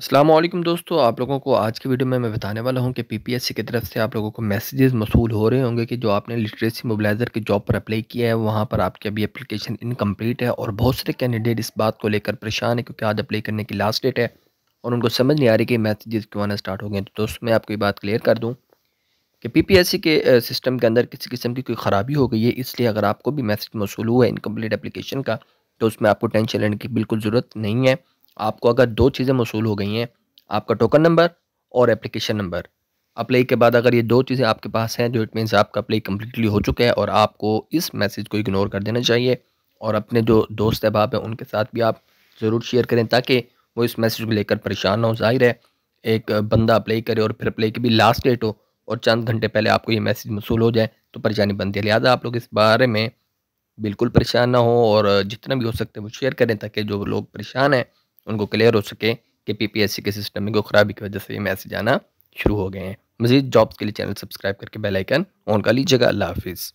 असलम दोस्तों आप लोगों को आज की वीडियो में मैं बताने वाला हूं कि पीपीएससी की तरफ से आप लोगों को मैसेजेस मसूल हो रहे होंगे कि जो आपने लिटरेसी मोबलाइज़र की जॉब पर अप्लाई किया है वहां पर आपकी अभी एप्लीकेशन इनकम्प्लीट है और बहुत सारे कैंडिडेट इस बात को लेकर परेशान है क्योंकि आज अप्लाई करने की लास्ट डेट है और उनको समझ नहीं आ रही कि मैसेजेस क्यों आना स्टार्ट हो गए तो दोस्तों मैं आपको ये बात क्लियर कर दूँ कि पीपीएससी के सिस्टम के अंदर किसी किस्म की कोई ख़राबी हो गई है इसलिए अगर आपको भी मैसेज मसूल हुआ है इनकम्प्लीट एप्लीकेशन का तो उसमें आपको टेंशन लेने की बिल्कुल ज़रूरत नहीं है आपको अगर दो चीज़ें मौसूल हो गई हैं आपका टोकन नंबर और एप्लीकेशन नंबर अप्लाई के बाद अगर ये दो चीज़ें आपके पास हैं तो इट मीन्स आपका अप्लाई कम्प्लीटली हो चुका है और आपको इस मैसेज को इग्नोर कर देना चाहिए और अपने जो दोस्त अहबाब हैं उनके साथ भी आप ज़रूर शेयर करें ताकि वो इस मैसेज को लेकर परेशान ना हो जाहिर है एक बंदा अप्लाई करे और फिर अप्लाई की भी लास्ट डेट हो और चंद घंटे पहले आपको ये मैसेज मसूल हो जाए तो परेशानी बनती है लिहाजा आप लोग इस बारे में बिल्कुल परेशान ना हो और जितना भी हो सकते हैं वो शेयर करें ताकि जो लोग परेशान हैं उनको क्लियर हो सके कि पीपीएससी के सिस्टम में कोई ख़राबी की वजह से ये मैसेज आना शुरू हो गए हैं मजीद जॉब्स के लिए चैनल सब्सक्राइब करके बेलाइकन ऑन कर लीजिएगा अल्लाह हाफिज़